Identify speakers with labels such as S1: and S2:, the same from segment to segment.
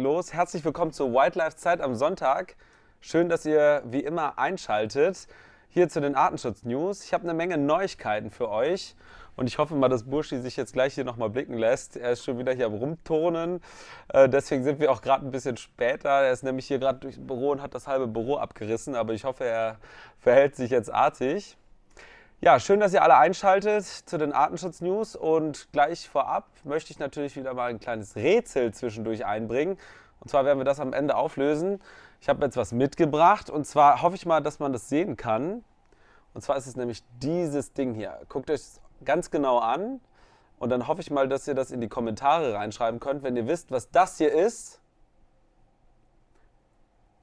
S1: legen los. Herzlich willkommen zur Wildlife Zeit am Sonntag. Schön, dass ihr wie immer einschaltet. Hier zu den Artenschutz-News. Ich habe eine Menge Neuigkeiten für euch. Und ich hoffe mal, dass Burschi sich jetzt gleich hier nochmal blicken lässt. Er ist schon wieder hier am Rumturnen. Äh, deswegen sind wir auch gerade ein bisschen später. Er ist nämlich hier gerade durchs Büro und hat das halbe Büro abgerissen. Aber ich hoffe, er verhält sich jetzt artig. Ja, schön, dass ihr alle einschaltet zu den Artenschutz-News und gleich vorab möchte ich natürlich wieder mal ein kleines Rätsel zwischendurch einbringen. Und zwar werden wir das am Ende auflösen. Ich habe jetzt was mitgebracht und zwar hoffe ich mal, dass man das sehen kann. Und zwar ist es nämlich dieses Ding hier. Guckt euch das ganz genau an und dann hoffe ich mal, dass ihr das in die Kommentare reinschreiben könnt. Wenn ihr wisst, was das hier ist,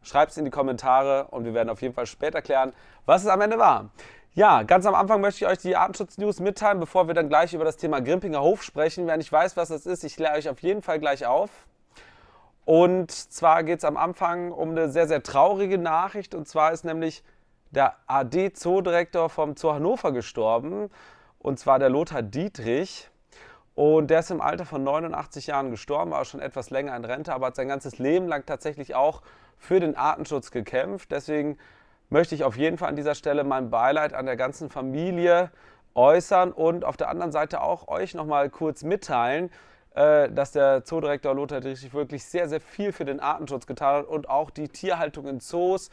S1: schreibt es in die Kommentare und wir werden auf jeden Fall später klären, was es am Ende war. Ja, ganz am Anfang möchte ich euch die Artenschutz-News mitteilen, bevor wir dann gleich über das Thema Grimpinger Hof sprechen. Wer nicht weiß, was das ist, ich kläre euch auf jeden Fall gleich auf. Und zwar geht es am Anfang um eine sehr, sehr traurige Nachricht. Und zwar ist nämlich der AD-Zoodirektor vom Zoo Hannover gestorben. Und zwar der Lothar Dietrich. Und der ist im Alter von 89 Jahren gestorben, war schon etwas länger in Rente, aber hat sein ganzes Leben lang tatsächlich auch für den Artenschutz gekämpft. Deswegen möchte ich auf jeden Fall an dieser Stelle mein Beileid an der ganzen Familie äußern und auf der anderen Seite auch euch nochmal kurz mitteilen, äh, dass der Zoodirektor Lothar Dietrich wirklich sehr, sehr viel für den Artenschutz getan hat und auch die Tierhaltung in Zoos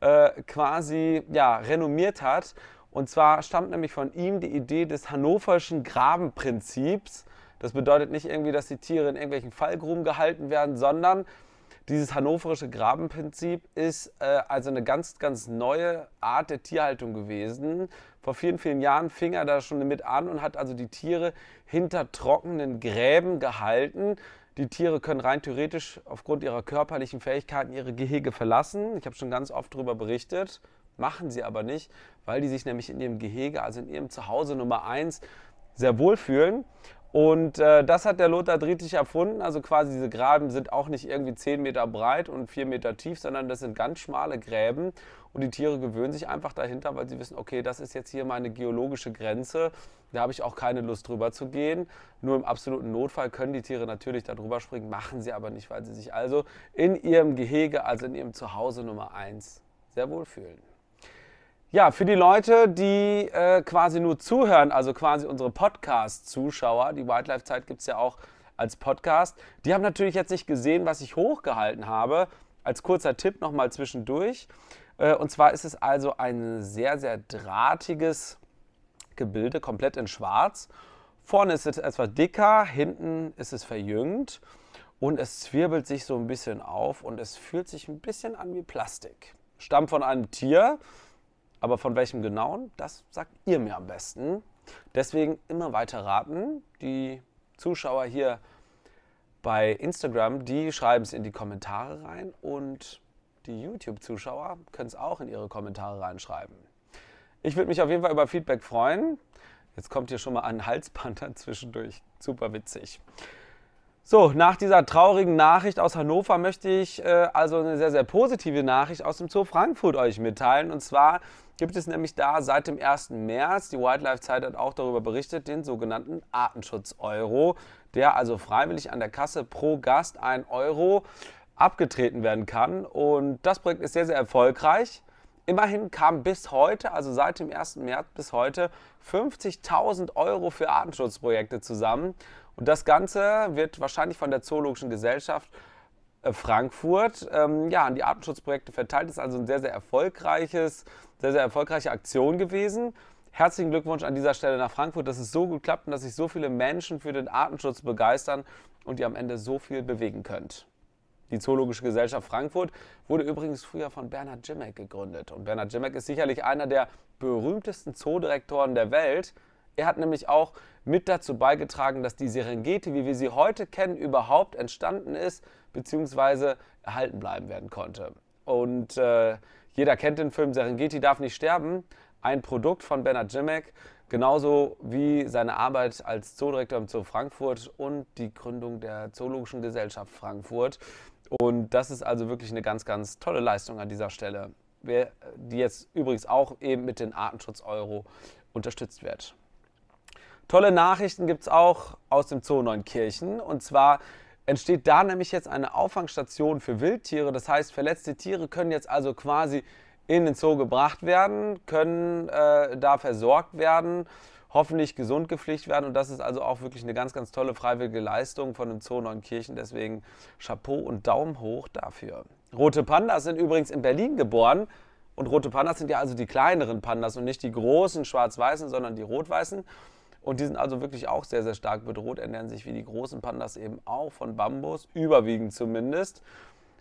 S1: äh, quasi ja, renommiert hat. Und zwar stammt nämlich von ihm die Idee des hannoverschen Grabenprinzips. Das bedeutet nicht irgendwie, dass die Tiere in irgendwelchen Fallgruben gehalten werden, sondern dieses hannoverische Grabenprinzip ist äh, also eine ganz, ganz neue Art der Tierhaltung gewesen. Vor vielen, vielen Jahren fing er da schon mit an und hat also die Tiere hinter trockenen Gräben gehalten. Die Tiere können rein theoretisch aufgrund ihrer körperlichen Fähigkeiten ihre Gehege verlassen. Ich habe schon ganz oft darüber berichtet. Machen sie aber nicht, weil die sich nämlich in ihrem Gehege, also in ihrem Zuhause Nummer 1, sehr wohlfühlen. Und äh, das hat der Lothar Dietrich erfunden. Also quasi diese Graben sind auch nicht irgendwie 10 Meter breit und 4 Meter tief, sondern das sind ganz schmale Gräben. Und die Tiere gewöhnen sich einfach dahinter, weil sie wissen, okay, das ist jetzt hier meine geologische Grenze. Da habe ich auch keine Lust drüber zu gehen. Nur im absoluten Notfall können die Tiere natürlich da drüber springen, machen sie aber nicht, weil sie sich also in ihrem Gehege, also in ihrem Zuhause Nummer 1 sehr wohl fühlen. Ja, für die Leute, die äh, quasi nur zuhören, also quasi unsere Podcast-Zuschauer, die Wildlife-Zeit gibt es ja auch als Podcast, die haben natürlich jetzt nicht gesehen, was ich hochgehalten habe. Als kurzer Tipp nochmal zwischendurch. Äh, und zwar ist es also ein sehr, sehr drahtiges Gebilde, komplett in schwarz. Vorne ist es etwas dicker, hinten ist es verjüngt und es zwirbelt sich so ein bisschen auf und es fühlt sich ein bisschen an wie Plastik. Stammt von einem Tier, aber von welchem genauen, das sagt ihr mir am besten. Deswegen immer weiter raten. Die Zuschauer hier bei Instagram, die schreiben es in die Kommentare rein und die YouTube-Zuschauer können es auch in ihre Kommentare reinschreiben. Ich würde mich auf jeden Fall über Feedback freuen. Jetzt kommt hier schon mal ein Halsband zwischendurch. Super witzig. So, nach dieser traurigen Nachricht aus Hannover möchte ich äh, also eine sehr, sehr positive Nachricht aus dem Zoo Frankfurt euch mitteilen. Und zwar gibt es nämlich da seit dem 1. März, die Wildlife Zeit hat auch darüber berichtet, den sogenannten Artenschutz-Euro, der also freiwillig an der Kasse pro Gast ein Euro abgetreten werden kann. Und das Projekt ist sehr, sehr erfolgreich. Immerhin kamen bis heute, also seit dem 1. März bis heute, 50.000 Euro für Artenschutzprojekte zusammen. Und das Ganze wird wahrscheinlich von der Zoologischen Gesellschaft äh, Frankfurt ähm, ja, an die Artenschutzprojekte verteilt. Das ist also ein sehr, sehr erfolgreiches, sehr, sehr erfolgreiche Aktion gewesen. Herzlichen Glückwunsch an dieser Stelle nach Frankfurt, dass es so gut klappt und dass sich so viele Menschen für den Artenschutz begeistern und ihr am Ende so viel bewegen könnt. Die Zoologische Gesellschaft Frankfurt wurde übrigens früher von Bernhard Jimmek gegründet. Und Bernhard Jimmek ist sicherlich einer der berühmtesten Zoodirektoren der Welt. Er hat nämlich auch mit dazu beigetragen, dass die Serengeti, wie wir sie heute kennen, überhaupt entstanden ist bzw. erhalten bleiben werden konnte. Und äh, jeder kennt den Film Serengeti darf nicht sterben, ein Produkt von Bernard Jimek, genauso wie seine Arbeit als Zoodirektor im Zoo Frankfurt und die Gründung der Zoologischen Gesellschaft Frankfurt. Und das ist also wirklich eine ganz, ganz tolle Leistung an dieser Stelle, die jetzt übrigens auch eben mit den Artenschutz-Euro unterstützt wird. Tolle Nachrichten gibt es auch aus dem Zoo Neunkirchen. Und zwar entsteht da nämlich jetzt eine Auffangstation für Wildtiere. Das heißt, verletzte Tiere können jetzt also quasi in den Zoo gebracht werden, können äh, da versorgt werden, hoffentlich gesund gepflegt werden. Und das ist also auch wirklich eine ganz, ganz tolle freiwillige Leistung von dem Zoo Neunkirchen. Deswegen Chapeau und Daumen hoch dafür. Rote Pandas sind übrigens in Berlin geboren. Und rote Pandas sind ja also die kleineren Pandas und nicht die großen schwarz-weißen, sondern die rot-weißen. Und die sind also wirklich auch sehr, sehr stark bedroht, ernähren sich wie die großen Pandas eben auch von Bambus, überwiegend zumindest.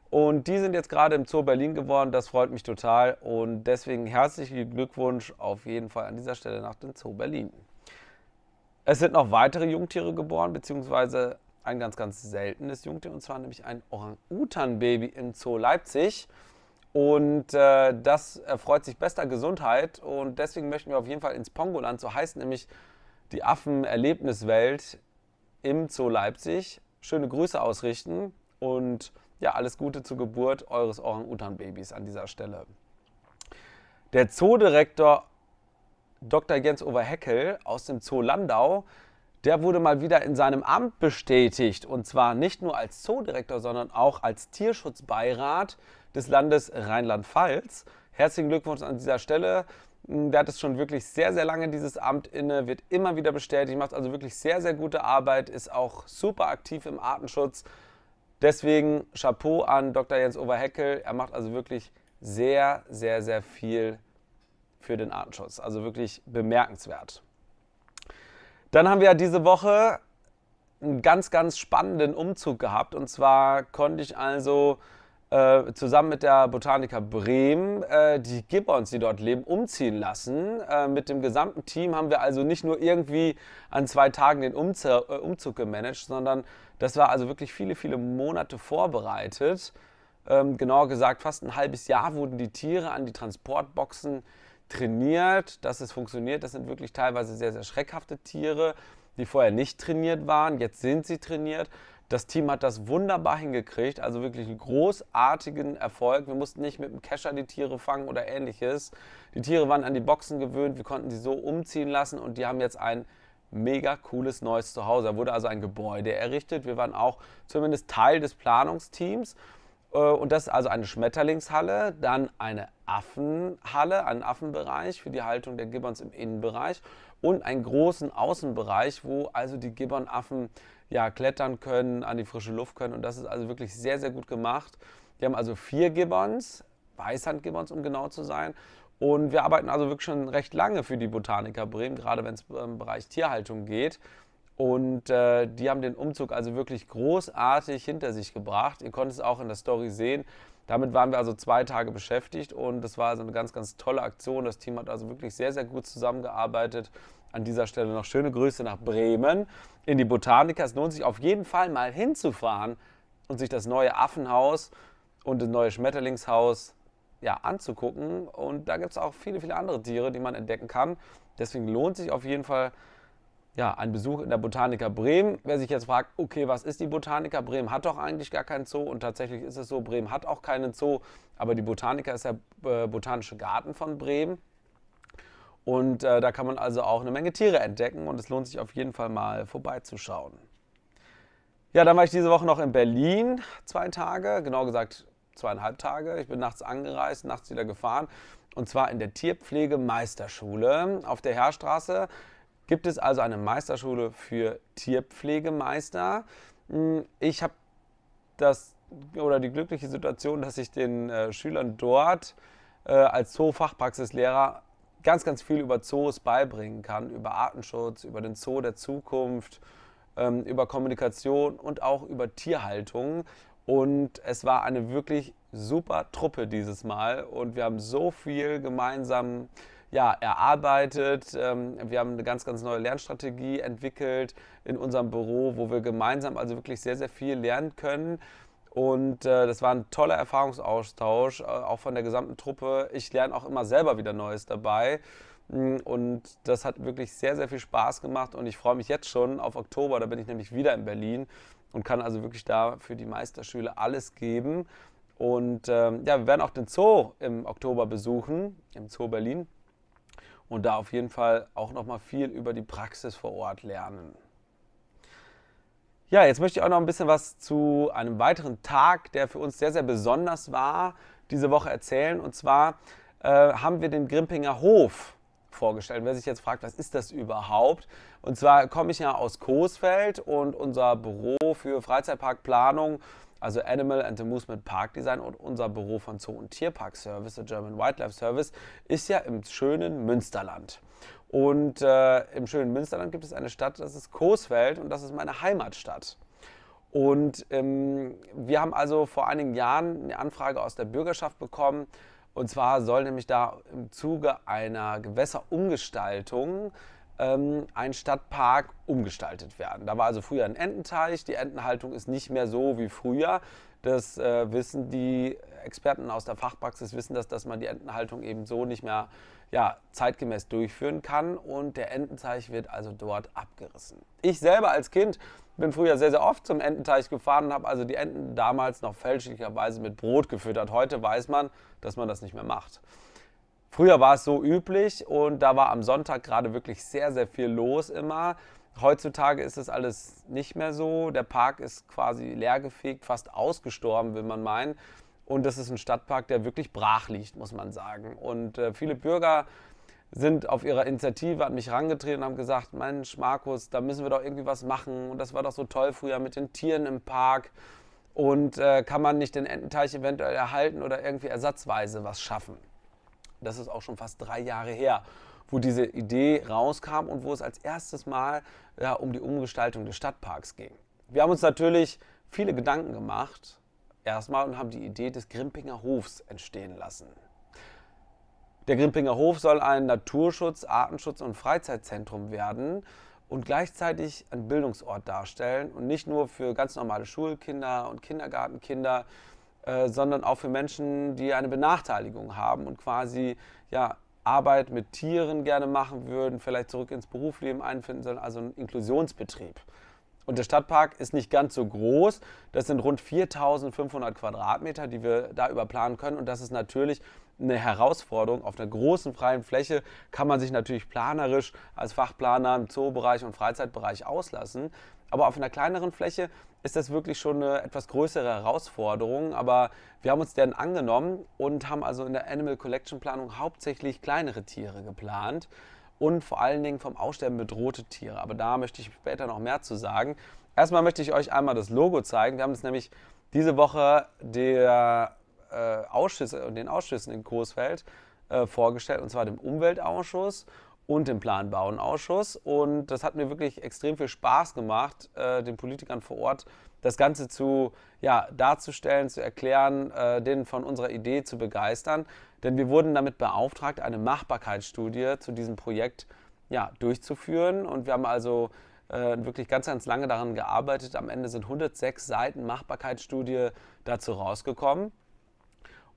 S1: Und die sind jetzt gerade im Zoo Berlin geworden, das freut mich total. Und deswegen herzlichen Glückwunsch auf jeden Fall an dieser Stelle nach dem Zoo Berlin. Es sind noch weitere Jungtiere geboren, beziehungsweise ein ganz, ganz seltenes Jungtier, und zwar nämlich ein Orang-Utan-Baby im Zoo Leipzig. Und äh, das erfreut sich bester Gesundheit. Und deswegen möchten wir auf jeden Fall ins Pongoland, so heißt nämlich die Affen-Erlebniswelt im Zoo Leipzig schöne Grüße ausrichten und ja, alles Gute zur Geburt eures Orang-Utan-Babys an dieser Stelle. Der Zoodirektor Dr. Jens-Over Heckel aus dem Zoo Landau, der wurde mal wieder in seinem Amt bestätigt und zwar nicht nur als Zoodirektor, sondern auch als Tierschutzbeirat des Landes Rheinland-Pfalz. Herzlichen Glückwunsch an dieser Stelle. Hm, der hat es schon wirklich sehr, sehr lange dieses Amt inne, wird immer wieder bestätigt, macht also wirklich sehr, sehr gute Arbeit, ist auch super aktiv im Artenschutz. Deswegen Chapeau an Dr. Jens Overheckel. Er macht also wirklich sehr, sehr, sehr viel für den Artenschutz. Also wirklich bemerkenswert. Dann haben wir ja diese Woche einen ganz, ganz spannenden Umzug gehabt. Und zwar konnte ich also äh, zusammen mit der Botaniker Bremen äh, die Gibbons, die dort leben, umziehen lassen. Äh, mit dem gesamten Team haben wir also nicht nur irgendwie an zwei Tagen den Umze äh, Umzug gemanagt, sondern das war also wirklich viele, viele Monate vorbereitet. Ähm, genauer gesagt, fast ein halbes Jahr wurden die Tiere an die Transportboxen trainiert, dass es funktioniert. Das sind wirklich teilweise sehr, sehr schreckhafte Tiere, die vorher nicht trainiert waren. Jetzt sind sie trainiert. Das Team hat das wunderbar hingekriegt, also wirklich einen großartigen Erfolg. Wir mussten nicht mit dem Kescher die Tiere fangen oder ähnliches. Die Tiere waren an die Boxen gewöhnt, wir konnten sie so umziehen lassen und die haben jetzt ein mega cooles neues Zuhause. Da wurde also ein Gebäude errichtet. Wir waren auch zumindest Teil des Planungsteams. Äh, und das ist also eine Schmetterlingshalle, dann eine Affenhalle, einen Affenbereich für die Haltung der Gibbons im Innenbereich und einen großen Außenbereich, wo also die Gibbonaffen ja, klettern können, an die frische Luft können. Und das ist also wirklich sehr, sehr gut gemacht. Wir haben also vier Gibbons, Weißhandgibbons, um genau zu sein. Und wir arbeiten also wirklich schon recht lange für die Botaniker Bremen, gerade wenn es im ähm, Bereich Tierhaltung geht. Und äh, die haben den Umzug also wirklich großartig hinter sich gebracht. Ihr konntet es auch in der Story sehen. Damit waren wir also zwei Tage beschäftigt und das war also eine ganz, ganz tolle Aktion. Das Team hat also wirklich sehr, sehr gut zusammengearbeitet. An dieser Stelle noch schöne Grüße nach Bremen in die Botanik. Es lohnt sich auf jeden Fall mal hinzufahren und sich das neue Affenhaus und das neue Schmetterlingshaus ja, anzugucken. Und da gibt es auch viele, viele andere Tiere, die man entdecken kann. Deswegen lohnt sich auf jeden Fall ja, ein Besuch in der Botaniker Bremen. Wer sich jetzt fragt, okay, was ist die Botaniker? Bremen hat doch eigentlich gar keinen Zoo und tatsächlich ist es so, Bremen hat auch keinen Zoo, aber die Botaniker ist der äh, botanische Garten von Bremen. Und äh, da kann man also auch eine Menge Tiere entdecken und es lohnt sich auf jeden Fall mal vorbeizuschauen. Ja, dann war ich diese Woche noch in Berlin, zwei Tage, genau gesagt zweieinhalb Tage. Ich bin nachts angereist, nachts wieder gefahren und zwar in der Tierpflegemeisterschule auf der Heerstraße gibt es also eine Meisterschule für Tierpflegemeister. Hm, ich habe das oder die glückliche Situation, dass ich den äh, Schülern dort äh, als Zoofachpraxislehrer ganz, ganz viel über Zoos beibringen kann, über Artenschutz, über den Zoo der Zukunft, ähm, über Kommunikation und auch über Tierhaltung. Und es war eine wirklich super Truppe dieses Mal und wir haben so viel gemeinsam ja, erarbeitet. Ähm, wir haben eine ganz, ganz neue Lernstrategie entwickelt in unserem Büro, wo wir gemeinsam also wirklich sehr, sehr viel lernen können. Und äh, das war ein toller Erfahrungsaustausch, äh, auch von der gesamten Truppe. Ich lerne auch immer selber wieder Neues dabei. Hm, und das hat wirklich sehr, sehr viel Spaß gemacht. Und ich freue mich jetzt schon auf Oktober. Da bin ich nämlich wieder in Berlin und kann also wirklich da für die Meisterschüler alles geben. Und ähm, ja, wir werden auch den Zoo im Oktober besuchen, im Zoo Berlin und da auf jeden Fall auch noch mal viel über die Praxis vor Ort lernen. Ja, jetzt möchte ich auch noch ein bisschen was zu einem weiteren Tag, der für uns sehr, sehr besonders war, diese Woche erzählen. Und zwar äh, haben wir den Grimpinger Hof vorgestellt. wer sich jetzt fragt, was ist das überhaupt? Und zwar komme ich ja aus Coesfeld und unser Büro für Freizeitparkplanung also Animal and the Movement Park Design und unser Büro von Zoo- und Tierpark Service, der German Wildlife Service, ist ja im schönen Münsterland. Und äh, im schönen Münsterland gibt es eine Stadt, das ist Coesfeld und das ist meine Heimatstadt. Und ähm, wir haben also vor einigen Jahren eine Anfrage aus der Bürgerschaft bekommen. Und zwar soll nämlich da im Zuge einer Gewässerumgestaltung ähm, ein Stadtpark umgestaltet werden. Da war also früher ein Ententeich, die Entenhaltung ist nicht mehr so wie früher. Das äh, wissen die Experten aus der Fachpraxis, wissen das, dass man die Entenhaltung eben so nicht mehr ja, zeitgemäß durchführen kann und der Ententeich wird also dort abgerissen. Ich selber als Kind bin früher sehr, sehr oft zum Ententeich gefahren und habe also die Enten damals noch fälschlicherweise mit Brot gefüttert. Heute weiß man, dass man das nicht mehr macht. Früher war es so üblich und da war am Sonntag gerade wirklich sehr, sehr viel los immer. Heutzutage ist das alles nicht mehr so. Der Park ist quasi leergefegt, fast ausgestorben, will man meinen. Und das ist ein Stadtpark, der wirklich brach liegt, muss man sagen. Und äh, viele Bürger sind auf ihrer Initiative an mich herangetreten und haben gesagt, Mensch, Markus, da müssen wir doch irgendwie was machen. Und das war doch so toll früher mit den Tieren im Park. Und äh, kann man nicht den Ententeich eventuell erhalten oder irgendwie ersatzweise was schaffen? das ist auch schon fast drei Jahre her, wo diese Idee rauskam und wo es als erstes Mal ja, um die Umgestaltung des Stadtparks ging. Wir haben uns natürlich viele Gedanken gemacht, erstmal, und haben die Idee des Grimpinger Hofs entstehen lassen. Der Grimpinger Hof soll ein Naturschutz-, Artenschutz- und Freizeitzentrum werden und gleichzeitig ein Bildungsort darstellen und nicht nur für ganz normale Schulkinder und Kindergartenkinder, äh, sondern auch für Menschen, die eine Benachteiligung haben und quasi ja, Arbeit mit Tieren gerne machen würden, vielleicht zurück ins Berufsleben einfinden sollen, also ein Inklusionsbetrieb. Und der Stadtpark ist nicht ganz so groß. Das sind rund 4500 Quadratmeter, die wir da überplanen können. Und das ist natürlich eine Herausforderung. Auf einer großen freien Fläche kann man sich natürlich planerisch als Fachplaner im Zoobereich und Freizeitbereich auslassen. Aber auf einer kleineren Fläche ist das wirklich schon eine etwas größere Herausforderung. Aber wir haben uns deren angenommen und haben also in der Animal Collection Planung hauptsächlich kleinere Tiere geplant und vor allen Dingen vom Aussterben bedrohte Tiere. Aber da möchte ich später noch mehr zu sagen. Erstmal möchte ich euch einmal das Logo zeigen. Wir haben es nämlich diese Woche der, äh, Ausschüsse, den Ausschüssen in Coesfeld äh, vorgestellt, und zwar dem Umweltausschuss und im Planbauen-Ausschuss. Und das hat mir wirklich extrem viel Spaß gemacht, äh, den Politikern vor Ort das Ganze zu ja, darzustellen, zu erklären, äh, denen von unserer Idee zu begeistern. Denn wir wurden damit beauftragt, eine Machbarkeitsstudie zu diesem Projekt ja, durchzuführen. Und wir haben also äh, wirklich ganz, ganz lange daran gearbeitet. Am Ende sind 106 Seiten Machbarkeitsstudie dazu rausgekommen.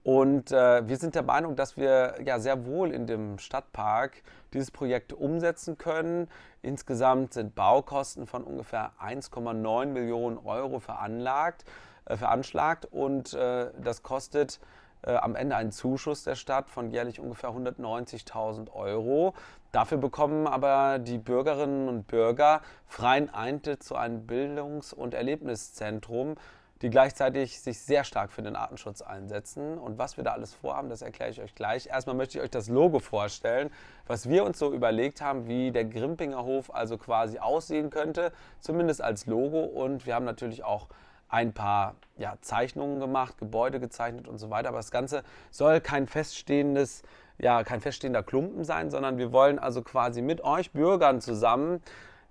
S1: Und äh, wir sind der Meinung, dass wir ja sehr wohl in dem Stadtpark dieses Projekt umsetzen können. Insgesamt sind Baukosten von ungefähr 1,9 Millionen Euro veranlagt, äh, veranschlagt und äh, das kostet äh, am Ende einen Zuschuss der Stadt von jährlich ungefähr 190.000 Euro. Dafür bekommen aber die Bürgerinnen und Bürger freien Eintritt zu einem Bildungs- und Erlebniszentrum, die gleichzeitig sich sehr stark für den Artenschutz einsetzen. Und was wir da alles vorhaben, das erkläre ich euch gleich. Erstmal möchte ich euch das Logo vorstellen, was wir uns so überlegt haben, wie der Grimpinger Hof also quasi aussehen könnte, zumindest als Logo. Und wir haben natürlich auch ein paar ja, Zeichnungen gemacht, Gebäude gezeichnet und so weiter. Aber das Ganze soll kein feststehendes, ja, kein feststehender Klumpen sein, sondern wir wollen also quasi mit euch Bürgern zusammen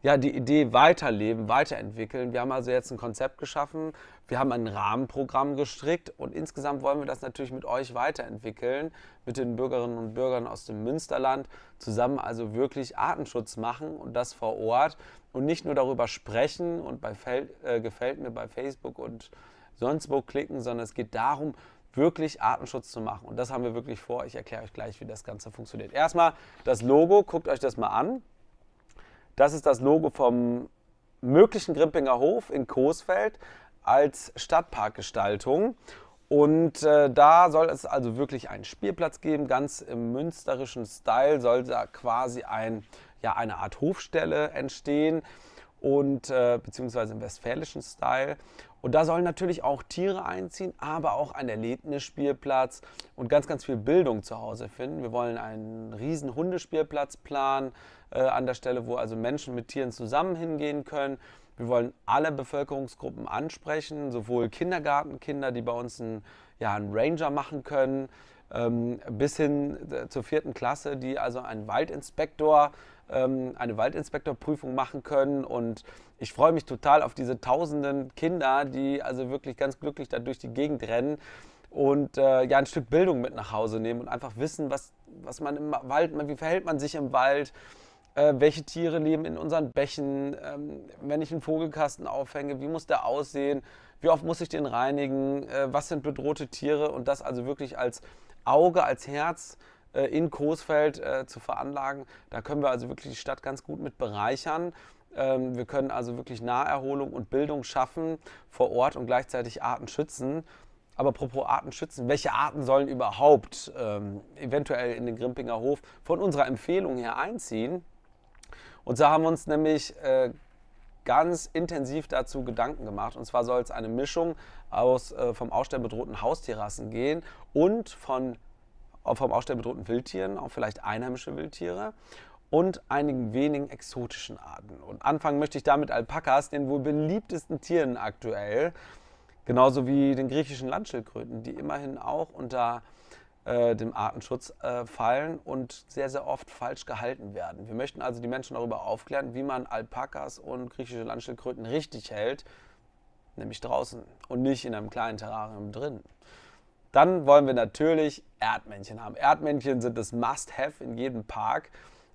S1: ja, die Idee weiterleben, weiterentwickeln. Wir haben also jetzt ein Konzept geschaffen, wir haben ein Rahmenprogramm gestrickt und insgesamt wollen wir das natürlich mit euch weiterentwickeln, mit den Bürgerinnen und Bürgern aus dem Münsterland, zusammen also wirklich Artenschutz machen und das vor Ort und nicht nur darüber sprechen und bei Fel äh, gefällt mir bei Facebook und sonst wo klicken, sondern es geht darum, wirklich Artenschutz zu machen. Und das haben wir wirklich vor. Ich erkläre euch gleich, wie das Ganze funktioniert. Erstmal das Logo, guckt euch das mal an. Das ist das Logo vom möglichen Grimpinger Hof in Coesfeld als Stadtparkgestaltung. Und äh, da soll es also wirklich einen Spielplatz geben, ganz im münsterischen Style soll da quasi ein, ja, eine Art Hofstelle entstehen und äh, beziehungsweise im westfälischen Style. Und da sollen natürlich auch Tiere einziehen, aber auch ein Erlebnisspielplatz und ganz, ganz viel Bildung zu Hause finden. Wir wollen einen riesen Hundespielplatz planen äh, an der Stelle, wo also Menschen mit Tieren zusammen hingehen können. Wir wollen alle Bevölkerungsgruppen ansprechen, sowohl Kindergartenkinder, die bei uns einen, ja, einen Ranger machen können, ähm, bis hin äh, zur vierten Klasse, die also einen Waldinspektor, ähm, eine Waldinspektorprüfung machen können. Und ich freue mich total auf diese tausenden Kinder, die also wirklich ganz glücklich da durch die Gegend rennen und äh, ja ein Stück Bildung mit nach Hause nehmen und einfach wissen, was, was man im Wald, wie verhält man sich im Wald, äh, welche Tiere leben in unseren Bächen, ähm, wenn ich einen Vogelkasten aufhänge, wie muss der aussehen, wie oft muss ich den reinigen, äh, was sind bedrohte Tiere und das also wirklich als Auge als Herz äh, in Coesfeld äh, zu veranlagen. Da können wir also wirklich die Stadt ganz gut mit bereichern. Ähm, wir können also wirklich Naherholung und Bildung schaffen vor Ort und gleichzeitig Arten schützen. Aber apropos Arten schützen, welche Arten sollen überhaupt ähm, eventuell in den Grimpinger Hof von unserer Empfehlung her einziehen? Und so haben wir uns nämlich äh, ganz intensiv dazu Gedanken gemacht. Und zwar soll es eine Mischung aus äh, vom Aussterben bedrohten Haustierrassen gehen und von, äh, vom Aussterben bedrohten Wildtieren, auch vielleicht einheimische Wildtiere und einigen wenigen exotischen Arten. Und anfangen möchte ich damit Alpakas, den wohl beliebtesten Tieren aktuell, genauso wie den griechischen Landschildkröten, die immerhin auch unter äh, dem Artenschutz äh, fallen und sehr, sehr oft falsch gehalten werden. Wir möchten also die Menschen darüber aufklären, wie man Alpakas und griechische Landschildkröten richtig hält, nämlich draußen und nicht in einem kleinen Terrarium drin. Dann wollen wir natürlich Erdmännchen haben. Erdmännchen sind das Must-Have in jedem Park.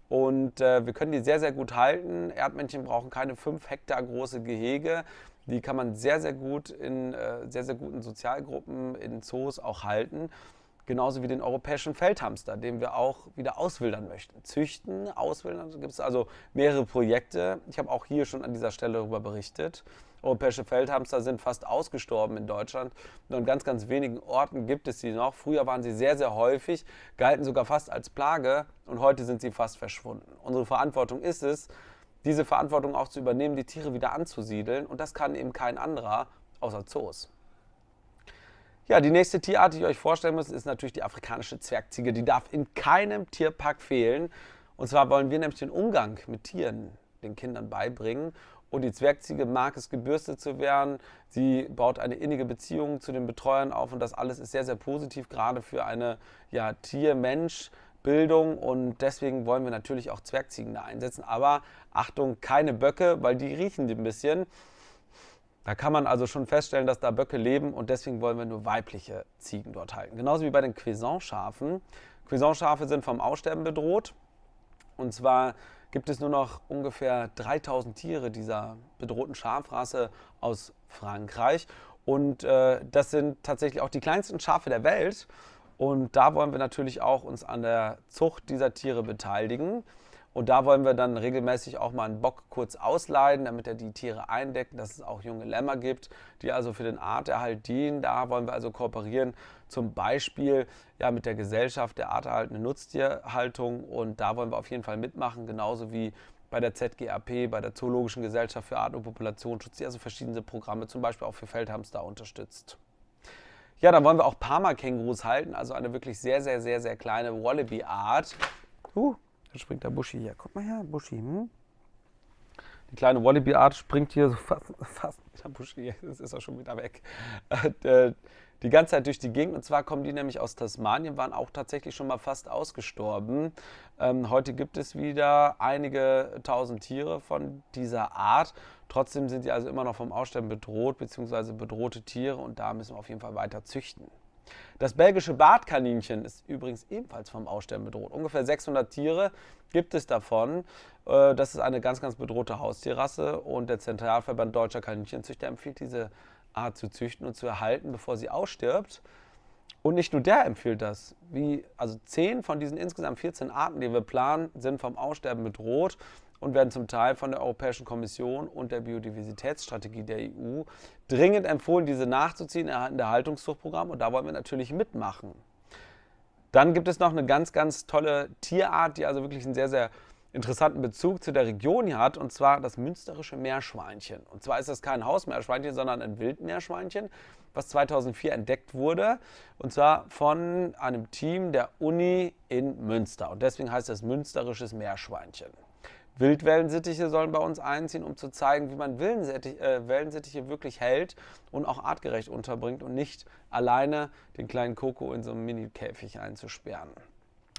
S1: Und äh, wir können die sehr, sehr gut halten. Erdmännchen brauchen keine 5 Hektar große Gehege. Die kann man sehr, sehr gut in äh, sehr, sehr guten Sozialgruppen, in Zoos auch halten genauso wie den europäischen Feldhamster, den wir auch wieder auswildern möchten. Züchten, auswildern, gibt es also mehrere Projekte. Ich habe auch hier schon an dieser Stelle darüber berichtet. Europäische Feldhamster sind fast ausgestorben in Deutschland. Nur an ganz, ganz wenigen Orten gibt es sie noch. Früher waren sie sehr, sehr häufig, galten sogar fast als Plage und heute sind sie fast verschwunden. Unsere Verantwortung ist es, diese Verantwortung auch zu übernehmen, die Tiere wieder anzusiedeln und das kann eben kein anderer außer Zoos. Ja, die nächste Tierart, die ich euch vorstellen muss, ist natürlich die afrikanische Zwergziege. Die darf in keinem Tierpark fehlen. Und zwar wollen wir nämlich den Umgang mit Tieren den Kindern beibringen. Und die Zwergziege mag es, gebürstet zu werden. Sie baut eine innige Beziehung zu den Betreuern auf. Und das alles ist sehr, sehr positiv, gerade für eine ja, Tier-Mensch. Bildung und deswegen wollen wir natürlich auch Zwergziegen da einsetzen. Aber Achtung, keine Böcke, weil die riechen ein bisschen. Da kann man also schon feststellen, dass da Böcke leben und deswegen wollen wir nur weibliche Ziegen dort halten. Genauso wie bei den Cuisant-Schafen. Cuisantschafen. schafe sind vom Aussterben bedroht. Und zwar gibt es nur noch ungefähr 3000 Tiere dieser bedrohten Schafrasse aus Frankreich. Und äh, das sind tatsächlich auch die kleinsten Schafe der Welt. Und da wollen wir natürlich auch uns an der Zucht dieser Tiere beteiligen. Und da wollen wir dann regelmäßig auch mal einen Bock kurz ausleiden, damit er die Tiere eindeckt, dass es auch junge Lämmer gibt, die also für den Arterhalt dienen. Da wollen wir also kooperieren, zum Beispiel ja, mit der Gesellschaft der arterhaltenden Nutztierhaltung. Und da wollen wir auf jeden Fall mitmachen, genauso wie bei der ZGAP, bei der Zoologischen Gesellschaft für Arten- und Populationsschutz, die also verschiedene Programme, zum Beispiel auch für Feldhamster, unterstützt. Ja, dann wollen wir auch Parma-Kängurus halten, also eine wirklich sehr, sehr, sehr, sehr kleine Wallaby-Art. Uh, dann springt der Buschi hier. Guck mal her, Buschi. Hm? Die kleine Wallaby-Art springt hier so fast, fast der Buschi, jetzt ist er schon wieder weg. Äh, die ganze Zeit durch die Gegend. Und zwar kommen die nämlich aus Tasmanien, waren auch tatsächlich schon mal fast ausgestorben. Ähm, heute gibt es wieder einige tausend Tiere von dieser Art. Trotzdem sind die also immer noch vom Aussterben bedroht, beziehungsweise bedrohte Tiere. Und da müssen wir auf jeden Fall weiter züchten. Das belgische Bartkaninchen ist übrigens ebenfalls vom Aussterben bedroht. Ungefähr 600 Tiere gibt es davon. Äh, das ist eine ganz, ganz bedrohte Haustierrasse und der Zentralverband Deutscher Kaninchenzüchter empfiehlt, diese Art zu züchten und zu erhalten, bevor sie ausstirbt. Und nicht nur der empfiehlt das. Wie, also 10 von diesen insgesamt 14 Arten, die wir planen, sind vom Aussterben bedroht und werden zum Teil von der Europäischen Kommission und der Biodiversitätsstrategie der EU dringend empfohlen, diese nachzuziehen in der Haltungszuchtprogramm. Und da wollen wir natürlich mitmachen. Dann gibt es noch eine ganz, ganz tolle Tierart, die also wirklich einen sehr, sehr interessanten Bezug zu der Region hier hat, und zwar das münsterische Meerschweinchen. Und zwar ist das kein Hausmeerschweinchen, sondern ein Wildmeerschweinchen, was 2004 entdeckt wurde, und zwar von einem Team der Uni in Münster. Und deswegen heißt das münsterisches Meerschweinchen. Wildwellensittiche sollen bei uns einziehen, um zu zeigen, wie man äh, Wellensittiche wirklich hält und auch artgerecht unterbringt und nicht alleine den kleinen Koko in so einem Mini-Käfig einzusperren.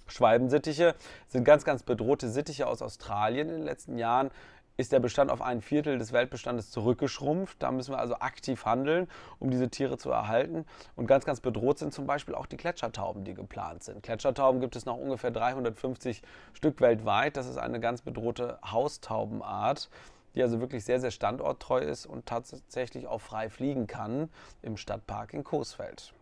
S1: Schwalbensittiche sind ganz, ganz bedrohte Sittiche aus Australien in den letzten Jahren ist der Bestand auf ein Viertel des Weltbestandes zurückgeschrumpft. Da müssen wir also aktiv handeln, um diese Tiere zu erhalten. Und ganz, ganz bedroht sind zum Beispiel auch die Gletschertauben, die geplant sind. Gletschertauben gibt es noch ungefähr 350 Stück weltweit. Das ist eine ganz bedrohte Haustaubenart, die also wirklich sehr, sehr standorttreu ist und tatsächlich auch frei fliegen kann im Stadtpark in Coesfeld.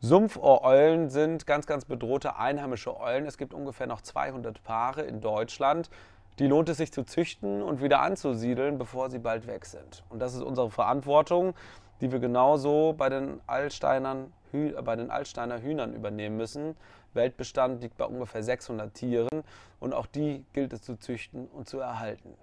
S1: Sumpfohreulen sind ganz, ganz bedrohte einheimische Eulen. Es gibt ungefähr noch 200 Paare in Deutschland die lohnt es sich zu züchten und wieder anzusiedeln, bevor sie bald weg sind. Und das ist unsere Verantwortung, die wir genauso bei den, Altsteinern, äh, bei den Altsteiner Hühnern übernehmen müssen. Weltbestand liegt bei ungefähr 600 Tieren und auch die gilt es zu züchten und zu erhalten.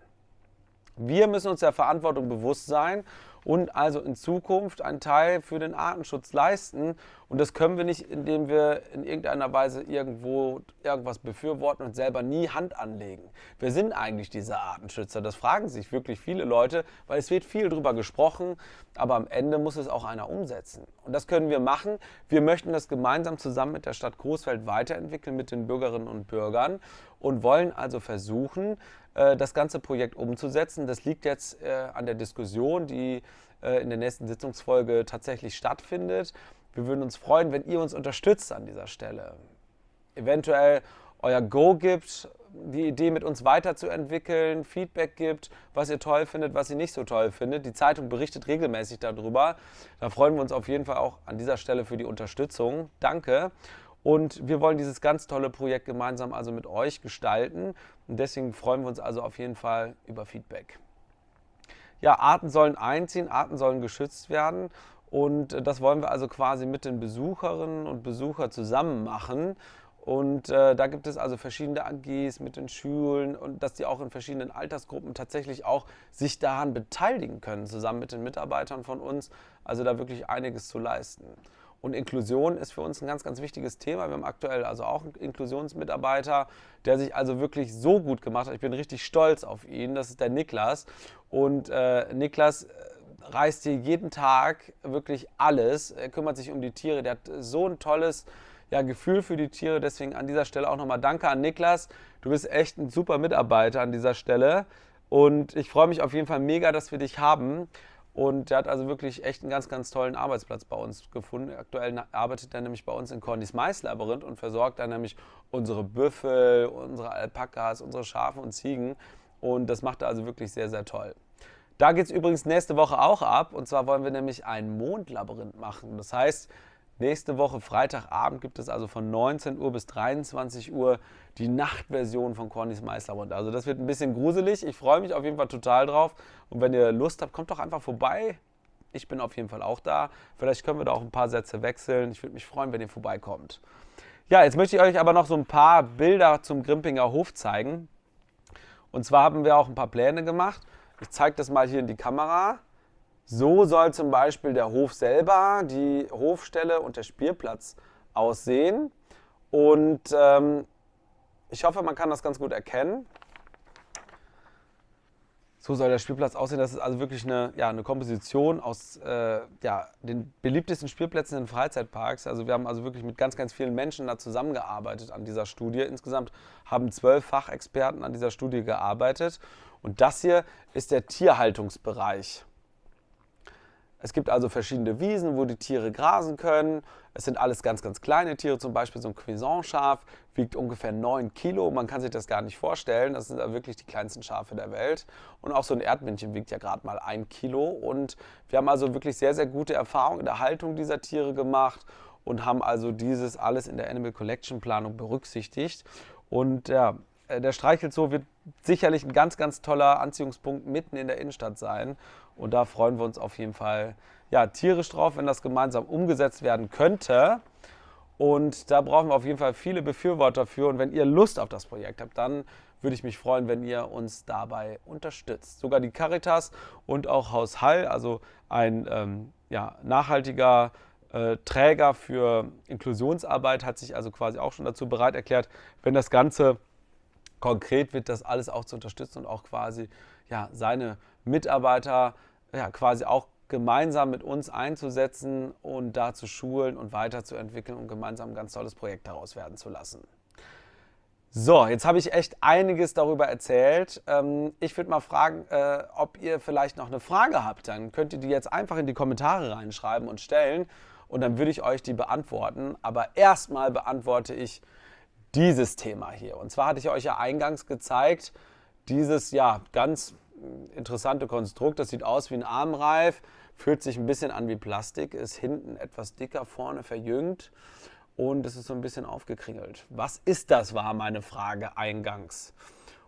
S1: Wir müssen uns der Verantwortung bewusst sein und also in Zukunft einen Teil für den Artenschutz leisten. Und das können wir nicht, indem wir in irgendeiner Weise irgendwo irgendwas befürworten und selber nie Hand anlegen. Wer sind eigentlich diese Artenschützer? Das fragen sich wirklich viele Leute, weil es wird viel drüber gesprochen, aber am Ende muss es auch einer umsetzen. Und das können wir machen. Wir möchten das gemeinsam zusammen mit der Stadt Großfeld weiterentwickeln, mit den Bürgerinnen und Bürgern und wollen also versuchen, äh, das ganze Projekt umzusetzen. Das liegt jetzt äh, an der Diskussion, die äh, in der nächsten Sitzungsfolge tatsächlich stattfindet. Wir würden uns freuen, wenn ihr uns unterstützt an dieser Stelle. Eventuell euer Go gibt, die Idee mit uns weiterzuentwickeln, Feedback gibt, was ihr toll findet, was ihr nicht so toll findet. Die Zeitung berichtet regelmäßig darüber. Da freuen wir uns auf jeden Fall auch an dieser Stelle für die Unterstützung. Danke. Und wir wollen dieses ganz tolle Projekt gemeinsam also mit euch gestalten. Und deswegen freuen wir uns also auf jeden Fall über Feedback. Ja, Arten sollen einziehen, Arten sollen geschützt werden. Und äh, das wollen wir also quasi mit den Besucherinnen und Besuchern zusammen machen. Und äh, da gibt es also verschiedene AGs mit den Schülern und dass die auch in verschiedenen Altersgruppen tatsächlich auch sich daran beteiligen können, zusammen mit den Mitarbeitern von uns. Also da wirklich einiges zu leisten. Und Inklusion ist für uns ein ganz, ganz wichtiges Thema. Wir haben aktuell also auch einen Inklusionsmitarbeiter, der sich also wirklich so gut gemacht hat. Ich bin richtig stolz auf ihn. Das ist der Niklas. Und äh, Niklas äh, reist hier jeden Tag wirklich alles. Er kümmert sich um die Tiere. Der hat so ein tolles ja, Gefühl für die Tiere. Deswegen an dieser Stelle auch nochmal Danke an Niklas. Du bist echt ein super Mitarbeiter an dieser Stelle. Und ich freue mich auf jeden Fall mega, dass wir dich haben. Und der hat also wirklich echt einen ganz, ganz tollen Arbeitsplatz bei uns gefunden. Aktuell arbeitet er nämlich bei uns in Cornys Maislabyrinth und versorgt da nämlich unsere Büffel, unsere Alpakas, unsere Schafe und Ziegen. Und das macht er also wirklich sehr, sehr toll. Da geht es übrigens nächste Woche auch ab. Und zwar wollen wir nämlich ein Mondlabyrinth machen. Das heißt, Nächste Woche Freitagabend gibt es also von 19 Uhr bis 23 Uhr die Nachtversion von Cornys Meisterbund. Also das wird ein bisschen gruselig. Ich freue mich auf jeden Fall total drauf. Und wenn ihr Lust habt, kommt doch einfach vorbei. Ich bin auf jeden Fall auch da. Vielleicht können wir da auch ein paar Sätze wechseln. Ich würde mich freuen, wenn ihr vorbeikommt. Ja, jetzt möchte ich euch aber noch so ein paar Bilder zum Grimpinger Hof zeigen. Und zwar haben wir auch ein paar Pläne gemacht. Ich zeige das mal hier in die Kamera. So soll zum Beispiel der Hof selber, die Hofstelle und der Spielplatz aussehen. Und ähm, ich hoffe, man kann das ganz gut erkennen. So soll der Spielplatz aussehen. Das ist also wirklich eine, ja, eine Komposition aus äh, ja, den beliebtesten Spielplätzen in Freizeitparks. Also wir haben also wirklich mit ganz, ganz vielen Menschen da zusammengearbeitet an dieser Studie. Insgesamt haben zwölf Fachexperten an dieser Studie gearbeitet. Und das hier ist der Tierhaltungsbereich. Es gibt also verschiedene Wiesen, wo die Tiere grasen können. Es sind alles ganz, ganz kleine Tiere, zum Beispiel so ein Cuisant-Schaf wiegt ungefähr 9 Kilo. Man kann sich das gar nicht vorstellen. Das sind wirklich die kleinsten Schafe der Welt. Und auch so ein Erdmännchen wiegt ja gerade mal 1 Kilo. Und wir haben also wirklich sehr, sehr gute Erfahrungen in der Haltung dieser Tiere gemacht und haben also dieses alles in der Animal Collection Planung berücksichtigt. Und ja, äh, der Streichelzoo wird sicherlich ein ganz, ganz toller Anziehungspunkt mitten in der Innenstadt sein. Und da freuen wir uns auf jeden Fall ja, tierisch drauf, wenn das gemeinsam umgesetzt werden könnte. Und da brauchen wir auf jeden Fall viele Befürworter für. Und wenn ihr Lust auf das Projekt habt, dann würde ich mich freuen, wenn ihr uns dabei unterstützt. Sogar die Caritas und auch Haus Hall, also ein ähm, ja, nachhaltiger äh, Träger für Inklusionsarbeit, hat sich also quasi auch schon dazu bereit erklärt, wenn das Ganze konkret wird, das alles auch zu unterstützen und auch quasi ja, seine Mitarbeiter ja, quasi auch gemeinsam mit uns einzusetzen und da zu schulen und weiterzuentwickeln und gemeinsam ein ganz tolles Projekt daraus werden zu lassen. So, jetzt habe ich echt einiges darüber erzählt. Ähm, ich würde mal fragen, äh, ob ihr vielleicht noch eine Frage habt. Dann könnt ihr die jetzt einfach in die Kommentare reinschreiben und stellen und dann würde ich euch die beantworten. Aber erstmal beantworte ich dieses Thema hier. Und zwar hatte ich euch ja eingangs gezeigt, dieses ja ganz interessante Konstrukt. Das sieht aus wie ein Armreif, fühlt sich ein bisschen an wie Plastik, ist hinten etwas dicker, vorne verjüngt und es ist so ein bisschen aufgekringelt. Was ist das, war meine Frage eingangs.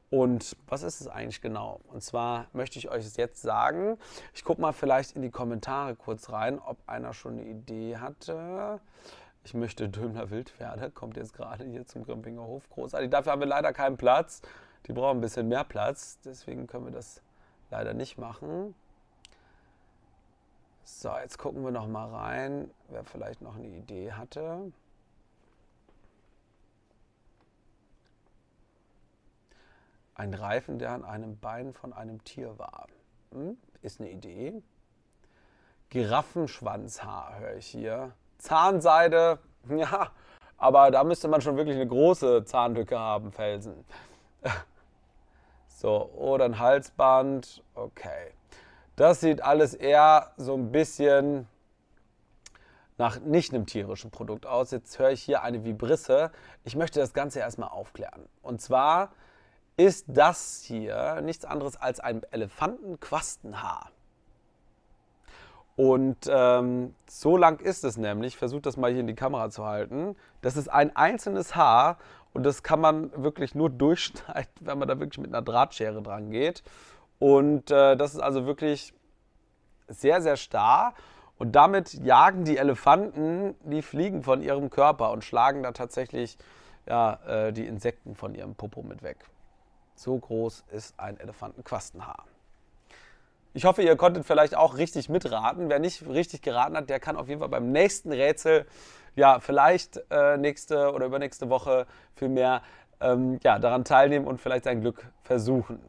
S1: Und was ist es eigentlich genau? Und zwar möchte ich euch es jetzt sagen. Ich gucke mal vielleicht in die Kommentare kurz rein, ob einer schon eine Idee hatte. Ich möchte Dömler Wildpferde, kommt jetzt gerade hier zum Grimpinger Hof großartig. Dafür haben wir leider keinen Platz. Die brauchen ein bisschen mehr Platz, deswegen können wir das leider nicht machen. So, jetzt gucken wir noch mal rein, wer vielleicht noch eine Idee hatte. Ein Reifen, der an einem Bein von einem Tier war. Hm? Ist eine Idee. Giraffenschwanzhaar höre ich hier. Zahnseide, ja, aber da müsste man schon wirklich eine große Zahnlücke haben, Felsen. So, oder ein Halsband. Okay. Das sieht alles eher so ein bisschen nach nicht einem tierischen Produkt aus. Jetzt höre ich hier eine Vibrisse. Ich möchte das Ganze erstmal aufklären. Und zwar ist das hier nichts anderes als ein Elefantenquastenhaar. Und ähm, so lang ist es nämlich, versucht das mal hier in die Kamera zu halten. Das ist ein einzelnes Haar und das kann man wirklich nur durchschneiden, wenn man da wirklich mit einer Drahtschere dran geht. Und äh, das ist also wirklich sehr, sehr starr. Und damit jagen die Elefanten die Fliegen von ihrem Körper und schlagen da tatsächlich ja, äh, die Insekten von ihrem Popo mit weg. So groß ist ein Elefantenquastenhaar. Ich hoffe, ihr konntet vielleicht auch richtig mitraten. Wer nicht richtig geraten hat, der kann auf jeden Fall beim nächsten Rätsel ja, vielleicht äh, nächste oder übernächste Woche vielmehr ähm, ja, daran teilnehmen und vielleicht sein Glück versuchen.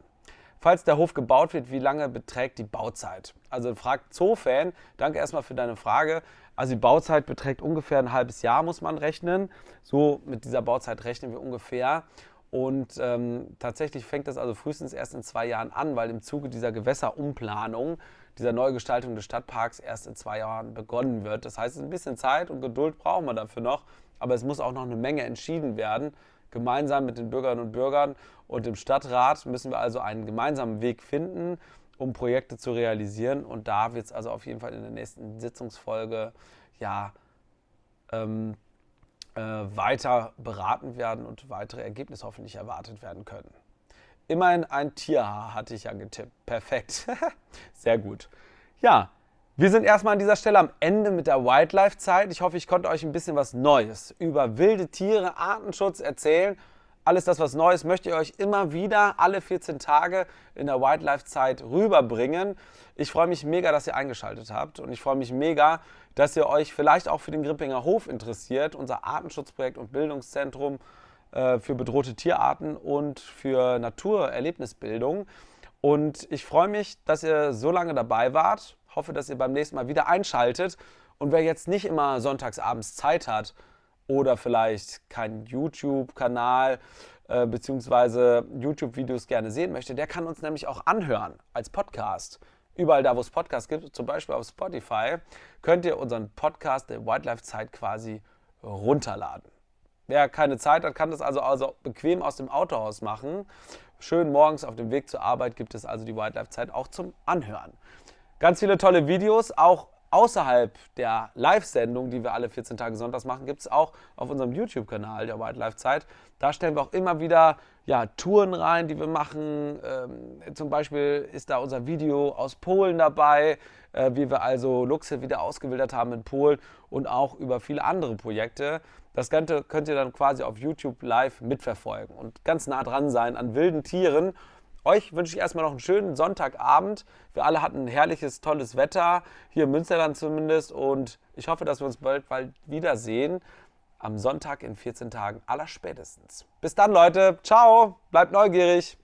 S1: Falls der Hof gebaut wird, wie lange beträgt die Bauzeit? Also fragt Zoofan, danke erstmal für deine Frage. Also die Bauzeit beträgt ungefähr ein halbes Jahr, muss man rechnen. So mit dieser Bauzeit rechnen wir ungefähr. Und ähm, tatsächlich fängt das also frühestens erst in zwei Jahren an, weil im Zuge dieser Gewässerumplanung dieser Neugestaltung des Stadtparks erst in zwei Jahren begonnen wird. Das heißt, ein bisschen Zeit und Geduld brauchen wir dafür noch, aber es muss auch noch eine Menge entschieden werden. Gemeinsam mit den Bürgerinnen und Bürgern und dem Stadtrat müssen wir also einen gemeinsamen Weg finden, um Projekte zu realisieren. Und da wird es also auf jeden Fall in der nächsten Sitzungsfolge ja ähm, äh, weiter beraten werden und weitere Ergebnisse hoffentlich erwartet werden können. Immerhin ein Tierhaar hatte ich ja getippt. Perfekt. Sehr gut. Ja, wir sind erstmal an dieser Stelle am Ende mit der Wildlife-Zeit. Ich hoffe, ich konnte euch ein bisschen was Neues über wilde Tiere, Artenschutz erzählen. Alles das, was Neues, möchte ich euch immer wieder alle 14 Tage in der Wildlife-Zeit rüberbringen. Ich freue mich mega, dass ihr eingeschaltet habt und ich freue mich mega, dass ihr euch vielleicht auch für den Grippinger Hof interessiert, unser Artenschutzprojekt und Bildungszentrum. Äh, für bedrohte Tierarten und für Naturerlebnisbildung. Und ich freue mich, dass ihr so lange dabei wart. Hoffe, dass ihr beim nächsten Mal wieder einschaltet. Und wer jetzt nicht immer sonntagsabends Zeit hat oder vielleicht keinen YouTube-Kanal äh, bzw. YouTube-Videos gerne sehen möchte, der kann uns nämlich auch anhören als Podcast überall da, wo es Podcasts gibt, zum Beispiel auf Spotify, könnt ihr unseren Podcast der Wildlife Zeit quasi runterladen. Wer keine Zeit hat, kann das also, also bequem aus dem Autohaus machen. Schön morgens auf dem Weg zur Arbeit gibt es also die Wildlife-Zeit auch zum Anhören. Ganz viele tolle Videos, auch außerhalb der Live-Sendung, die wir alle 14 Tage sonntags machen, gibt es auch auf unserem YouTube-Kanal der Wildlife-Zeit. Da stellen wir auch immer wieder ja, Touren rein, die wir machen. Ähm, zum Beispiel ist da unser Video aus Polen dabei, äh, wie wir also Luchse wieder ausgewildert haben in Polen und auch über viele andere Projekte. Das Ganze könnt ihr dann quasi auf YouTube live mitverfolgen und ganz nah dran sein an wilden Tieren. Euch wünsche ich erstmal noch einen schönen Sonntagabend. Wir alle hatten ein herrliches, tolles Wetter, hier in Münsterland zumindest. Und ich hoffe, dass wir uns bald, bald wiedersehen. Am Sonntag in 14 Tagen, allerspätestens. Bis dann, Leute. Ciao. Bleibt neugierig.